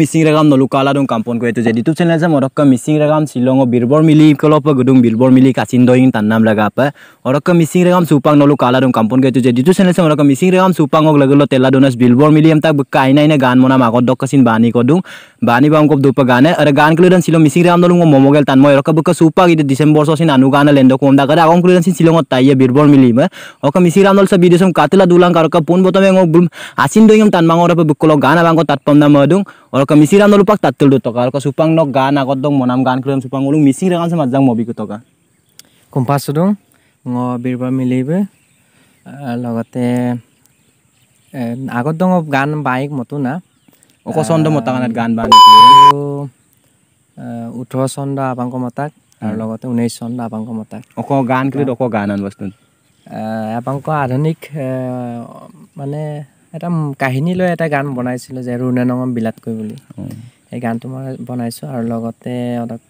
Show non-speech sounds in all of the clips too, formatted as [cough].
মিচিং ৰেগাম কালা দুং কাম্পন কৰে যে ইউটিউব চেনেল যে মৰক্ক মিচিং ৰেগাম শ্বিলঙ বীৰবৰ মিলি কলপ গুদুং বীৰবৰ মিলি কাচিন দৈং তাৰ নাম লগা পে অৰক্ক মিচিং ৰেগাম চুপাং নলু কালাদং কাম্পন কৰে যে ইউটিউব চেনেল যে মৰক্ক মিচিং ৰেগাম চুপাংক লগিলো তেলাদোনাছ বীৰবৰ মিলি এম তাক কাইনাইনে গান মনাম আগত দক কাচিন বাণী কদোং bani bang kop dupa gane ara gan clearance silo missing ram dolung momo gel tan moy rokab buka supa gitu Desember so sin anu gana lendo kom da kada agong clearance silo ngot taiya birbol mili ma oka missing ram dol sa video som katila dulang karo ka pun botame ngok bum asin doyam tan ora pa bukolo gana bang ko tat pam na madung ka missing ram dol pak tatul du toka ka supang nok gana kot dong monam gan clearance supang ulung missing ram sama zang mobi ko toka kompas dong ngo birbol milibe লগতে eh, agot eh, dong গান বাইক baik motuna অক চন্দ মতা কাৰণে গান বান ওঠৰ চন্দ আপাংক মতাক আৰু লগতে ঊনৈছ চন্দ আপাংক মতাক অক গান কৃত অক গান আন বস্তু আপাংক আধুনিক মানে এটা কাহিনী লৈ এটা গান বনাইছিলোঁ যে ৰুণেনঙম বিলাতকৈ বুলি সেই গানটো মই বনাইছোঁ আৰু লগতে অলপ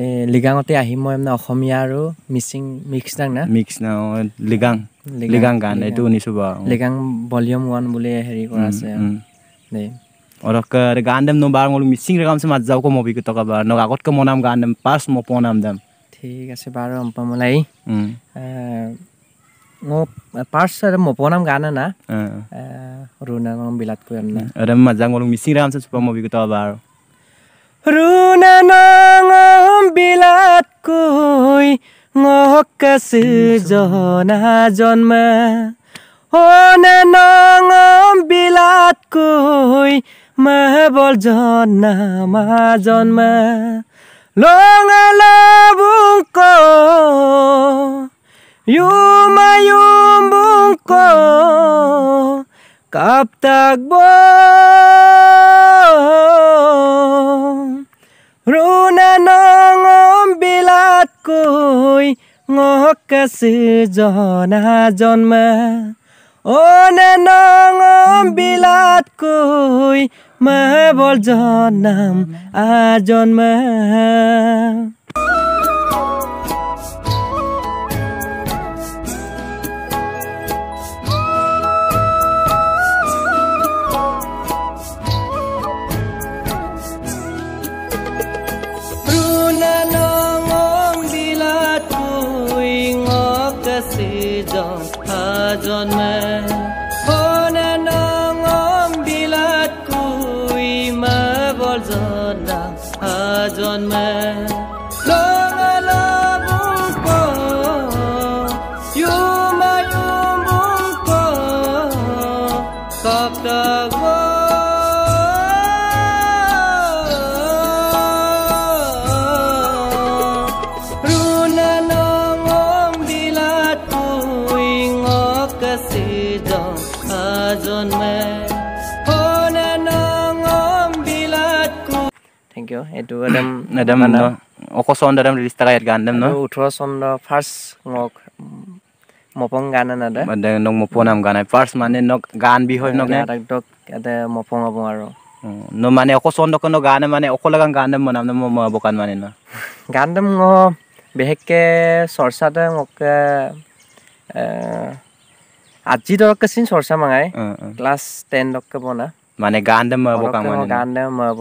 এই লিগাঙতে আহি মই মানে অসমীয়া আৰু মিচিং মিক্স নাং না মিক্স নাও লিগাং লিগাং গান এইটো শুনিছোঁ বাৰু লিগাং ভলিউম ওৱান বুলি হেৰি কৰা আছে 네. 어럭거 르가 안됨 너 바랑 얼 미싱 르가 함세 맞 자고 모비 그 떠가 바 너가 것 거모남 가 안됨 파스 모 포남 됨 ঠিক আছে বাৰু অম্পামলাই মোক পাৰ্চ মপনাম গান না ৰুনানং বিলাত কৰিম না আৰে মাজাং গলো মিচিং ৰাম চুপা মবি গত বাৰু ৰুনানং বিলাত কৈ ngok kasu jona jonma অনে নং কৈ মেবল জন্মা জন্মা লঙা লাবুং ক ইউমায়ুম বুং ক কাপ বিলাত কৈ নং জনা জন্মা অনে নং বিলাত কৈ মাবল জনাম আজন্মা এজন মানে থেংক ইউ এইটো একদম একদম মানে অকো চন্দ একদম ৰিলিজ থকা ইয়াত গান দেম ন ওঠৰ চন্দ ফাৰ্ষ্ট মোক মপং গান আনাদে নক মপো নাম গান আই ফাৰ্ষ্ট মানে নক গান বিষয় নক নাটক ইয়াতে মপং হ'ব আৰু ন মানে অকো চন্দক ন গানে মানে অকলে গান গান দেম বনাম মই মই বকান মানে ন গান দেম বিশেষকৈ চৰ্চাতে মোক আজি ধৰক চিন চৰ্চা মাঙাই ক্লাছ টেন দরকার বনা মানে গান দে মাব কাম মানে গান দে মাব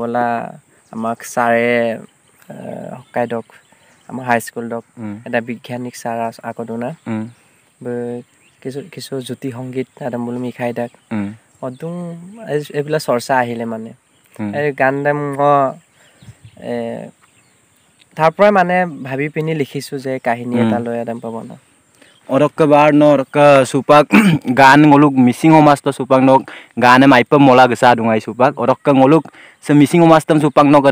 আমাক সারে হকাই দক আমাক হাই স্কুল দক এটা বিজ্ঞানিক সার আগতো না কিছু কিছু জ্যোতি সংগীত আদম বুলি মিখাই দাক অদুম এইবিলাক চৰ্চা আহিলে মানে এই গান দে তাৰপৰাই মানে ভাবি পিনি লিখিছোঁ যে কাহিনী এটা লৈ এদম পাব না অরকবার নরক সুপাক গান গলুক মিসিং হমাস্ত সুপাক নক গানে মাইপ মোলা গেসা দুমাই সুপাক অরক গলুক সে মিসিং হমাস্তম সুপাক নক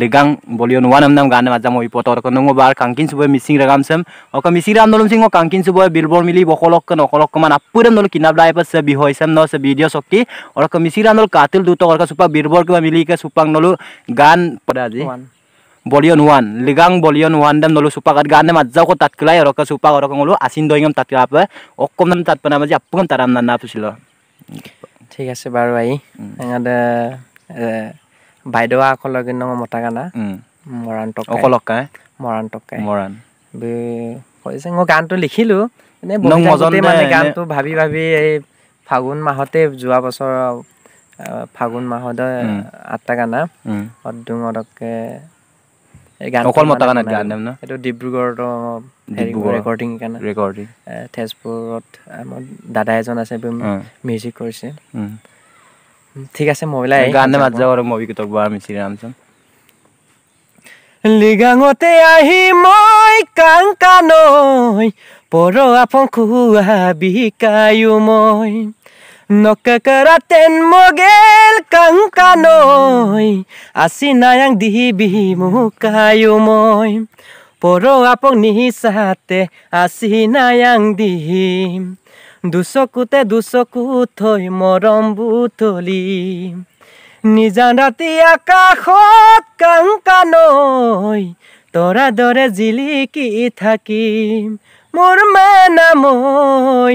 লিগাং বলিও নুয়া নামদাম গানে মাজাম ওই পত অরক নঙ্গ বার কাঙ্কিন সুবে মিসিং রেগাম সেম অক মিসিং রাম নলম সিং কাঙ্কিন সুবে বিলবর মিলি বকলক নকলক মান আপুরে নল কিনাব দায় পা সে বিহ হইসাম ন সে ভিডিও সকি অরক মিসিং রাম নল কাতিল দুত অরক সুপাক বিলবর কিবা মিলি কে সুপাক নলু গান পড়া জি ওয়ান বলিয়ন ওৱান লিগাং বলিয়ন ওৱান দাম নলো চুপাকাত গান দাম আজাও তাত কেলাই ৰকে চুপাক ৰকে গলো আচিন দৈঙম তাত কেলা পে অকম দাম তাত পানা মাজি আপকম তাৰ নাম নাফিছিল ঠিক আছে বাৰু আই এঙাদে বাইদেউ অকলৰ কিন্তু মই মতা গানা মৰাণ টকা অকল কাই মৰাণ টকা মৰাণ কৈছে মই গানটো লিখিলোঁ এনেই মানে গানটো ভাবি ভাবি এই ফাগুন মাহতে যোৱা বছৰ ফাগুন মাহত আঠটা গানা অদ্দুং অদককে অকল মতা গানত গান দিম ন এইটো ডিব্ৰুগড়ৰ ৰেকৰ্ডিং ৰেকৰ্ডিং তেজপুৰত আমাৰ দাদা এজন আছে মিউজিক কৰিছে ঠিক আছে মহিলা গান দিম আজি আৰু মবি কুতক বৰা মিচি ৰামচন লিগাঙতে আহি মই কাংকানৈ পৰ আপং খুৱা বিকায়ো মই নকেকৰাতেন মগেল কাংকানৈ আছি নায়াং দিহি বিহি মোকায়ো মই পৰ আপক নিহিচাতে আছি নায়াং দিহি দুচকুতে দুচকু থৈ মৰম বুথলি নিজান ৰাতি আকাশত কাংকানৈ তৰা দৰে জিলিকি থাকিম মোৰ মানা মই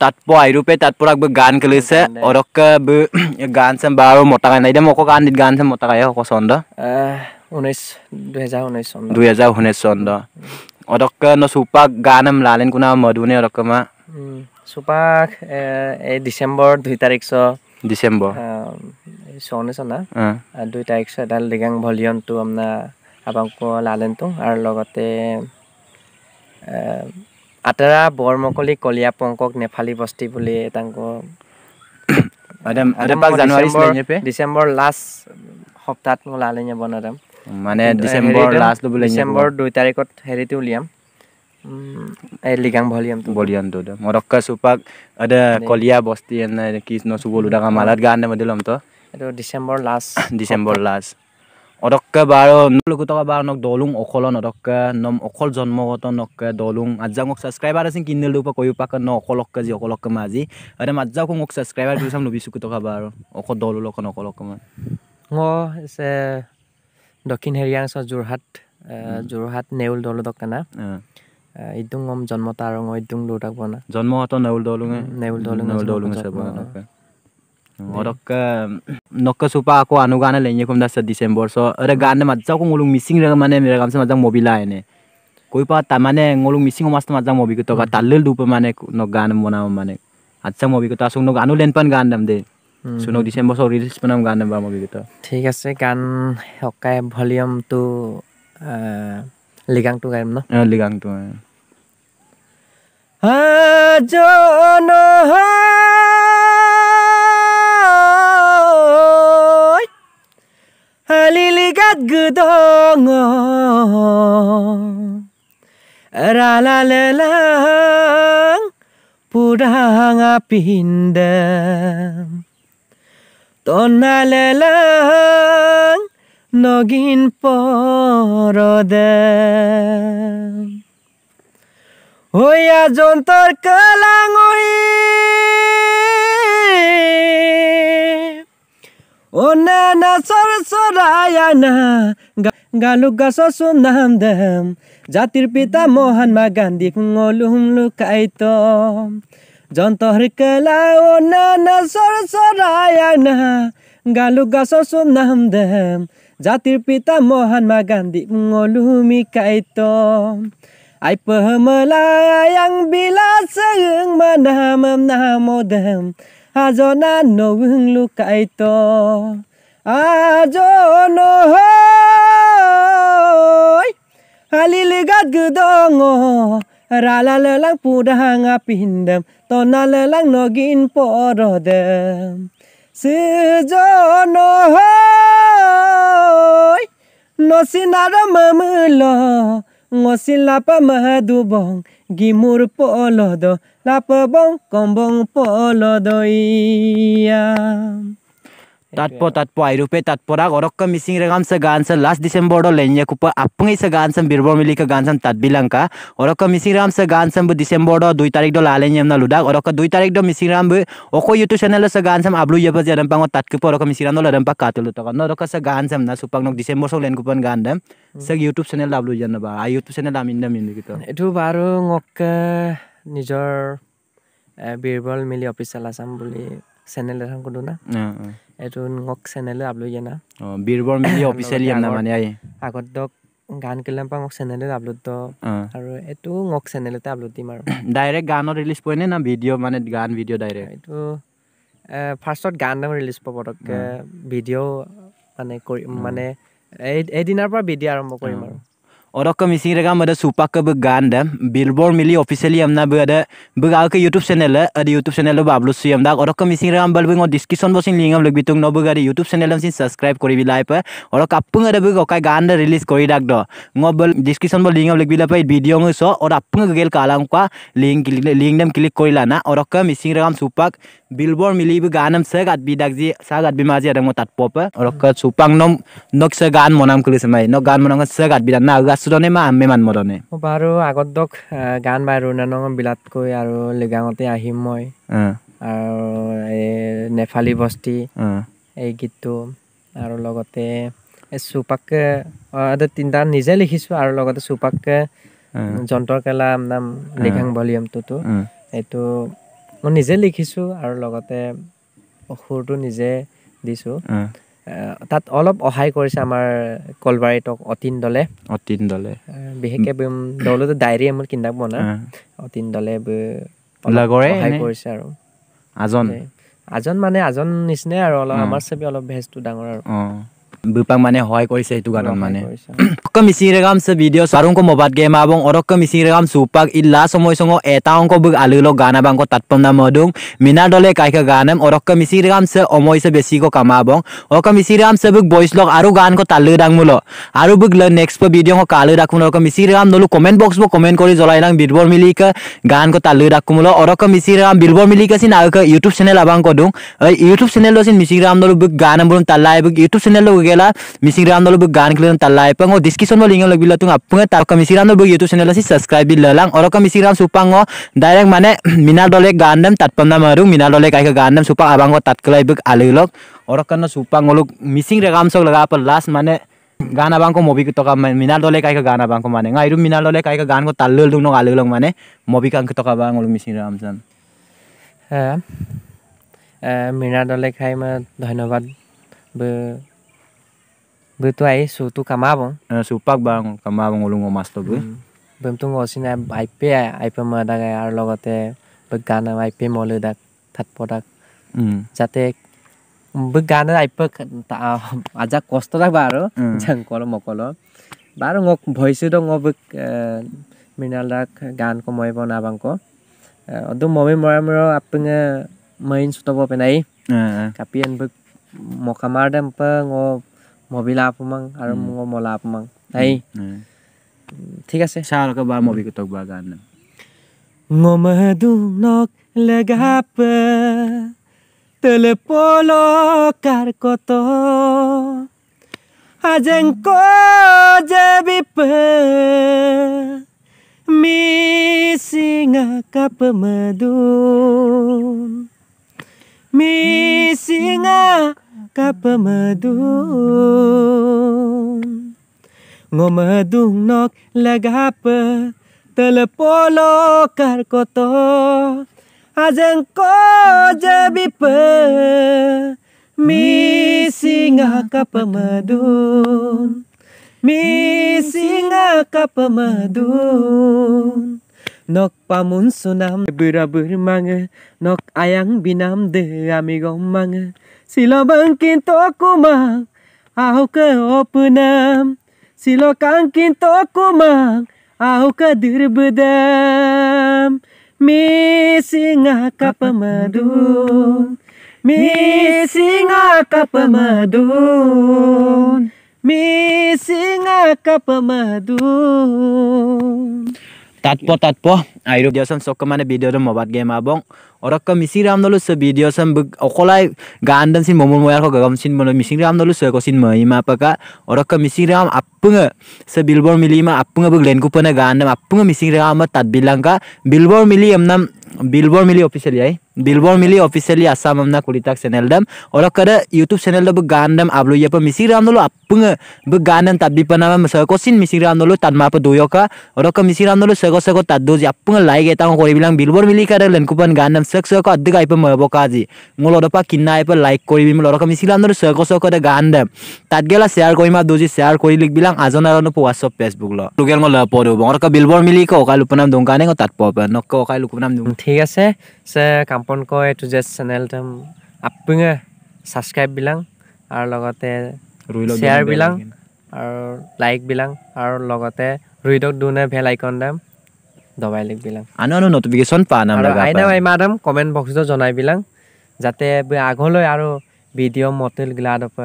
তাতপো আইৰূপে তাতপৰ আগে গান খেলেছে অৰক গান সেম বা আৰু মতা গান মক গান গান সেম মতা গায়ে হক চন্দ উনৈছ দুহেজাৰ উনৈছ চন্দ দুহেজাৰ উনৈছ চন্দ অৰক ন গান এম লালেন কোনা মধুনে অৰক মা চুপাক এই ডিচেম্বৰ দুই তাৰিখ ডিচেম্বৰ চনে চনা দুই তাৰিখ এডাল দিগাং ভলিউনটো আপোনাৰ আপোনাক লালেনটো আৰু লগতে আতেৰা বৰমকলি কলিয়া পংকক নেফালী বস্তি বুলি [coughs] ডিচেম্বৰ লাষ্ট সপ্তাহত ওলালে বনাদাম মানে ডিচেম্বৰ দুই তাৰিখত হেৰিটো উলিয়াম কলিয়া বস্তি এনে ল'ম তো ডিচেম্বৰ লাষ্ট [coughs] ডিচেম্বৰ লাষ্ট অদক্কে বাৰ নলগু টকা বাৰ নক দলুং অকল নদক্কে নম অকল জন্মগত নককে দলং আজা মোক ছাবস্ক্রাইবার আছে কিন দিলু পা পাক ন অকলক্কে জি অকলক্কে মা জি আরে মাজ্জা কো মোক ছাবস্ক্রাইবার দিছাম নবি সুকু টকা বাৰ অক দলু লক ন অকলক্কে মা ও সে দক্ষিণ হেৰিয়াং স জৰহাট জৰহাট নেউল দলু দকনা ইদুং জন্ম তাৰং ইদুং লুটাক বনা জন্মগত নেউল দলুং নেউল দলুং নেউল দলুং সব ওরক নক সুপা আকো আনু গানে লেইন কম দা ডিসেম্বর সো রে গান মাজা কো মুলুং মিসিং রে মানে মেরা গামসে মাজা মবিলা এনে কই পা তা মানে মুলুং মিসিং মাস মাজা মবি কো তোকা তাল লুপ মানে নক গান মনা মানে আচ্ছা মবি কো তাসুং নক আনু লেনপান গান দাম দে শুনো ডিসেম্বর সো রিলিজ পনাম গান বা মবি কো ঠিক আছে গান হকায় ভলিউম তো লিগাং টু গাইম না লিগাং টু হ্যাঁ জনহা 밭 그동어 라라라랑 부랑아 빈데 떠나래랑 너긴 뻐러데 오야 존떨 끌랑 오이 O nana sarasarayana Galuga sosu namdam Jatir pita Mohanma Gandhi ngolum lukaito Jontohri kala o nana sarasarayana Galuga sosu namdam Jatir pita Mohanma Gandhi ngolumikaito Ai pahamalayang bila seung manamam namodam আজনা নৱং লুকাইত আজন হালিলে গাত গুদং ৰালালং পুৰাঙা পিন্ধম তনালং নগিন পৰদম সৃজন নচিনাৰ মামুল নচিলাপ মহ দুবং gimur polodo, lapo bong kom bong polodo iam. তাৎপ তাৎপ আইরূপে তৎপরাক অরক্ক মিসিং রেগাম সে গান সে লাস্ট ডিসেম্বর ডো লেঞ্জে কুপ আপুং সে গান সে বীরবর মিলি কে গান সে তৎবিলঙ্কা অরক্ক মিসিং রেগাম সে গান সেম ডিসেম্বর ডো দুই তারিখ ডো লালেঞ্জে এম লুডাক অরক্ক দুই তারিখ ডো মিসিং রাম অকো ইউটিউব চ্যানেল সে গান সেম আবলু ইয়েপ জেরাম পাঙ্গ তৎকুপ অরক্ক মিসিং রাম ডো লেরাম পাক কাতুল তক ন অরক্ক সে গান সেম না সুপাক নক ডিসেম্বর সো লেন কুপন গান দেম সে ইউটিউব চ্যানেল আবলু জান বা আই ইউটিউব চ্যানেল আমি ইন্দা মিন্দু কিত এটু বারু নক নিজৰ বীৰবল মিলি অফিচিয়েল আসাম বুলি চেনেল এখন কোনো না এইটোক চেনেলে আপলৈ জানা বীৰবৰ মিলি অফিচিয়েলি জানা মানে আগত দক গান কেলাম পা মোক চেনেলে আপলোড দ আৰু এইটো মোক চেনেলতে আপলোড দিম আৰু ডাইৰেক্ট [coughs] গানত ৰিলিজ পোৱা না ভিডিঅ' মানে গান ভিডিঅ' ডাইৰেক্ট এইটো ফাৰ্ষ্টত গান ৰিলিজ পাব পটককৈ ভিডিঅ' মানে কৰি মানে এই এদিনাৰ পৰা ভিডিঅ' আৰম্ভ কৰিম আৰু Orang kami sini kan ada supa ke bergan dah. Billboard milih officially yang nak berada berada ke YouTube channel lah. Ada YouTube channel lah bablus sih yang dah. Orang kami sini kan balik dengan diskusion bosin lihat yang lebih tung no berada YouTube channel yang sih subscribe kori bila apa. Orang kapung ada berada kai gan dah release kori dah dah. Ngobrol diskusion bosin lihat lebih apa video ngus so. Orang kapung gagal kalang kuah link link dem klik kori lah na. Orang kami sini kan supa Billboard milih bergan am sangat bidak sih sangat bimaji ada ngotat pop. Orang kapung nom nok segan monam kulis mai. Nok gan monam sangat bidak na agas আছোঁ আমি মানব আগত দক গান বাই অন্যান্য বিলাতকৈ আৰু লিগাঙতে আহিম মই আৰু এই নেফালী বস্তি এই গীতটো আৰু লগতে চুপাককে তিনিটা নিজে লিখিছোঁ আৰু লগতে চুপাককে যন্ত্ৰ কেলা নাম লিগাং ভলিউমটোতো এইটো মই নিজে লিখিছোঁ আৰু লগতে সুৰটো নিজে দিছোঁ তাত অলপ সহায় কৰিছে আমাৰ কলবাৰী অতীন দলে অতীন দলে বিশেষকে দলতো ডায়েৰী এমোল কিনা বনা অতীন দলে সহায় কৰিছে আৰু আজন আজন মানে আজন নিচিনাই আৰু অলপ আমাৰ চবেই অলপ ভেজটো ডাঙৰ আৰু বিপাক মানে সহায় কৰিছে এইটো গানত মানে মিচিং ৰেগাম চে ভিডিঅ' চাৰো অংক মবাদ গেম আবং অৰক মিচিং ৰেগাম চুপাক ই লা সময় চঙ এটা অংক বুক আলু লগ গান আবাং তাৎপম নাম অদুং মিনা দলে কাইকে গান এম অৰক মিচিং ৰেগাম চে অময় চে বেছি ক কামাবং অৰক মিচিং ৰেগাম চে বুক বইচ লগ আৰু গান কো তালু দাং মূল আৰু বুক নেক্সট ভিডিঅ' ক কালু ৰাখোঁ অৰক মিচিং ৰেগাম নলু কমেণ্ট বক্স বুক কমেণ্ট কৰি জ্বলাই দাং বিলবৰ মিলিক গান কো তালু ৰাখোঁ মূল অৰক মিচিং ৰেগাম বিলবৰ মিলিক আছিল আৰু ইউটিউব চেনেল আবাং কদুং ইউটিউব চেনেল আছিল মিচিং ৰেগাম নলু বুক গান বুলি তালাই বুক ইউটিউব চেনেল লগ gela mising ram dolo gan kelen talai pengo diskison bo lingo lagbil tu apunga ta kam mising ram dolo youtube channel asi subscribe bil lang oro kam mising ram supango direct mane minal dole gan dem tat pamna maru minal dole kai ka gan dem supa abango tat kelai bek alu lok oro kan supango lok mising re gam sok laga apa last mane gana bangko mobi ke toka minal dole kai ka gana bangko mane ngai rum minal dole kai ka gan ko talul dung nong alu lok mane mobi kang ke toka bangko lok mising ram sam মীনা দলে খাই মই ধন্যবাদ Betul ai su tu kamabong. Eh su pak bang kamabong ulung mas to bu. Bem tu ngosi na IP IP ma da ga ar logote begana IP mole da that podak. Hmm. Jate begana IP ta aja kosto da baro jang kolo mokolo. Baro ngok boisu do ngok beg mineral da gan ko moi bon abang ko. Odo momi moi moro apenge main su to bo penai. Kapien beg mokamardem pe ngok মবি লাভ সোমাং আৰু মোৰ মলা সোমাং হেৰি ঠিক আছে চাওঁ mobil বা মবি কুটক বা গান lega apa, telepolo karkoto ajengko jebipe misinga kapemedun misinga hmm. kapamadun ngomadung nok lagapa telepolo karkoto azeng ko jabipa misinga kapamadun misinga kapamadun Nok pamun sunam berabur bermanga Nok ayang binam de amigo manga Silo bangkin toku mang au ke opunam Silo kangkin toku mang au ke dirbedam Misinga kapamadun Misinga kapamadun Misinga kapamadun tatpo tatpo airo dia sam sok mane video de mobat game abong orak ka misi ram dolu se video sam bug okolai gandan sin momo moyar ko gam sin mono misi ram dolu se ko sin mai ma paka orak ka misi ram apung se billboard mili ma apung bug len ku pana gandan apung misi ram ma tat bilang ka billboard mili am nam বিলবৰ মিলি officially আই বিলবৰ মিলি officially Assam আমনা কলিতাক channel দাম অলপ কাৰণে YouTube channel দিব গান দাম আবলৈ ইয়াৰ পৰা মিচিং ৰাম দলো আপুঙে বি গান দাম তাত বিপনা কচিন মিচিং ৰাম দলো তাত মাপ দৈ অকা অলপ মিচিং ৰাম দলো চেগ চেগত তাত দৌ যি আপুঙে লাইক এটা কৰিবিলাক বিলবৰ মিলি কাৰণে লেনকুপন গান দাম চেক চেক আদি গাই পা মই অবকা আজি মোৰ অলপ পৰা কিনা আহিব লাইক কৰিবি মোৰ অলপ মিচিং ৰাম দলো চেক চকতে গান দাম তাত গেলা শ্বেয়াৰ কৰিম আৰু দৌজি শ্বেয়াৰ কৰি লিখবিলাক আজন আৰু হোৱাটছআপ ফেচবুক লোকেল মই লৈ পঢ়োঁ অলপ বিলবৰ মিলি ককাই লোকনাম দোকানে তাত পাব নক ককাই লোকনাম দোকান ঠিক আছে সে কাম্পন কয় এইটো যে চেনেল তেম আপুঙে সাবস্ক্রাইব বিলাং আর লগতে শেয়ার বিলাং আর লাইক বিলাং আর লগতে রুইডক দুনে ভেল আইকন দাম দবাই লিখ বিলাং আনো আনো নোটিফিকেশন পা নাম লাগা আইনা আই মাদাম কমেন্ট বক্সত জনাই বিলাং যাতে আগলে আর ভিডিও মটেল গ্লাড অপ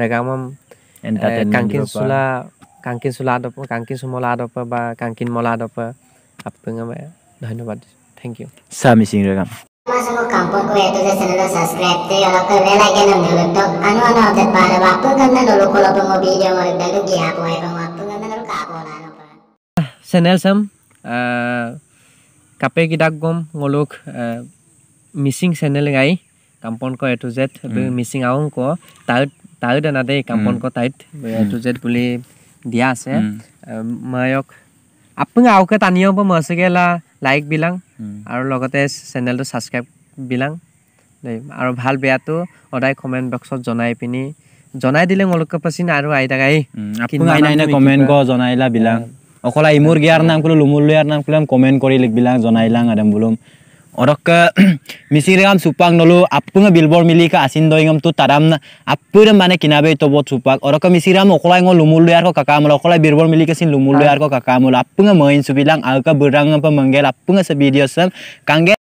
রেগাম কাঙ্কিন সুলা কাঙ্কিন সুলা আদপ কাঙ্কিন সুমলা আদপ বা কাঙ্কিন মলা আদপ আপুঙে ধন্যবাদ থেংক ইউ চা মিচিং ৰেগাম চেনেল চাম কাপে কিতাপ গম মলোক মিচিং চেনেল গাই কাম্পন ক এ টু জেড মিচিং আউং ক তাই তাই এনা দেই কাম্পন ক তাইত এ টু জেড বুলি দিয়া আছে মায়ক আপুনি আউকে টানি মাছ গেলা লাইক বিলাং আৰু লগতে চেনেলটো ছাবস্ক্ৰাইব বিলাং দেই আৰু ভাল বেয়াটো সদায় কমেণ্ট বক্সত জনাই পিনি জনাই দিলে মোলোকে পাচিন আৰু আইতাক আহি কমেণ্ট জনাইলা বিলাং অকল ইমূৰ গিয়াৰ নাম ক'লো লুমুল নাম ক'লো কমেণ্ট কৰি লিখ জনাই জনাইলাং আৰম্ভ বোলোম অরক মিশিগ্রাম সুপাক নলু আপুং বিলবর মিলিকা আসিন দইগম তো তারাম আপুর মানে কিনাবে তব সুপাক অরক মিশিগ্রাম অকলাই লুমুল লয়ার কাকামল অকলাই বিলবর মিলিকা সিন লুমুল লয়ার কাকামল আপুং মইন সুবিলাং আউকা বুরাং মঙ্গেল আপুং সে ভিডিও সাম কাঙ্গে